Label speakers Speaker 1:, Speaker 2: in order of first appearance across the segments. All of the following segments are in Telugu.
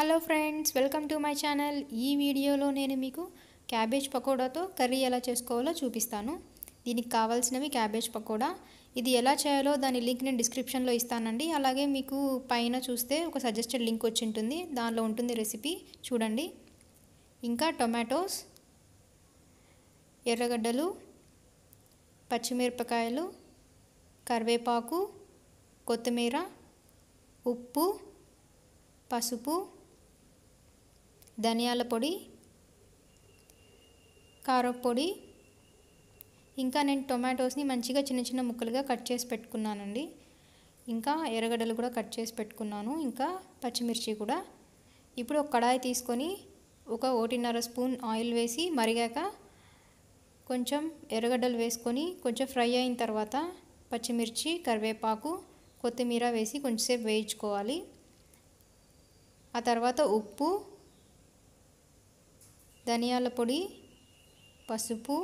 Speaker 1: hello friends welcome to my channel ఈ వీడియోలో నేను మీకు క్యాబేజ్ పకోడాతో కర్రీ ఎలా చేసుకోవాలో చూపిస్తాను దీనికి కావాల్సినవి క్యాబేజ్ పకోడా ఇది ఎలా చేయాలో దాని లింక్ నేను డిస్క్రిప్షన్లో ఇస్తానండి అలాగే మీకు పైన చూస్తే ఒక సజెస్టెడ్ లింక్ వచ్చి ఉంటుంది దానిలో ఉంటుంది రెసిపీ చూడండి ఇంకా టొమాటోస్ ఎర్రగడ్డలు పచ్చిమిరపకాయలు కరివేపాకు కొత్తిమీర ఉప్పు పసుపు ధనియాల పొడి కారపొడి ఇంకా నేను టొమాటోస్ని మంచిగా చిన్న చిన్న ముక్కలుగా కట్ చేసి పెట్టుకున్నానండి ఇంకా ఎర్రగడ్డలు కూడా కట్ చేసి పెట్టుకున్నాను ఇంకా పచ్చిమిర్చి కూడా ఇప్పుడు ఒక కడాయి తీసుకొని ఒక ఒకటిన్నర స్పూన్ ఆయిల్ వేసి మరిగాక కొంచెం ఎర్రగడ్డలు వేసుకొని కొంచెం ఫ్రై అయిన తర్వాత పచ్చిమిర్చి కరివేపాకు కొత్తిమీర వేసి కొంచెంసేపు వేయించుకోవాలి ఆ తర్వాత ఉప్పు ధనియాల పొడి పసుపు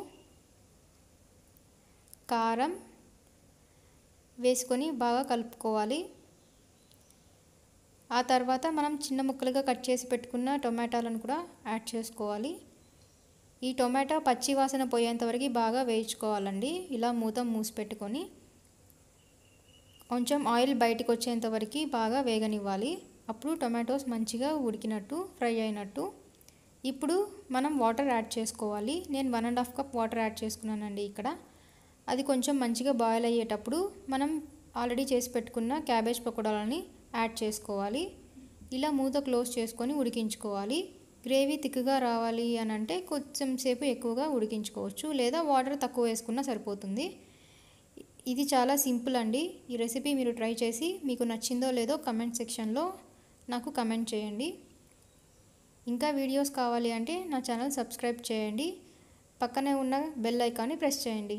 Speaker 1: కారం వేసుకొని బాగా కలుపుకోవాలి ఆ తర్వాత మనం చిన్న ముక్కలుగా కట్ చేసి పెట్టుకున్న టొమాటోలను కూడా యాడ్ చేసుకోవాలి ఈ టొమాటో పచ్చి వాసన పోయేంతవరకు బాగా వేయించుకోవాలండి ఇలా మూత మూసి పెట్టుకొని కొంచెం ఆయిల్ బయటకు వచ్చేంతవరకు బాగా వేగనివ్వాలి అప్పుడు టొమాటోస్ మంచిగా ఉడికినట్టు ఫ్రై అయినట్టు ఇప్పుడు మనం వాటర్ యాడ్ చేసుకోవాలి నేను one and half cup water add చేసుకున్నానండి ఇక్కడ అది కొంచెం మంచిగా బాయిల్ అయ్యేటప్పుడు మనం ఆల్రెడీ చేసి పెట్టుకున్న క్యాబేజ్ పకోడాలని యాడ్ చేసుకోవాలి ఇలా మూత క్లోజ్ చేసుకొని ఉడికించుకోవాలి గ్రేవీ తిక్కుగా రావాలి అని అంటే కొంచెం సేపు ఎక్కువగా ఉడికించుకోవచ్చు లేదా వాటర్ తక్కువ వేసుకున్నా సరిపోతుంది ఇది చాలా సింపుల్ అండి ఈ రెసిపీ మీరు ట్రై చేసి మీకు నచ్చిందో లేదో కమెంట్ సెక్షన్లో నాకు కమెంట్ చేయండి ఇంకా వీడియోస్ కావాలి అంటే నా ఛానల్ సబ్స్క్రైబ్ చేయండి పక్కనే ఉన్న బెల్ ఐకాన్ని ప్రెస్ చేయండి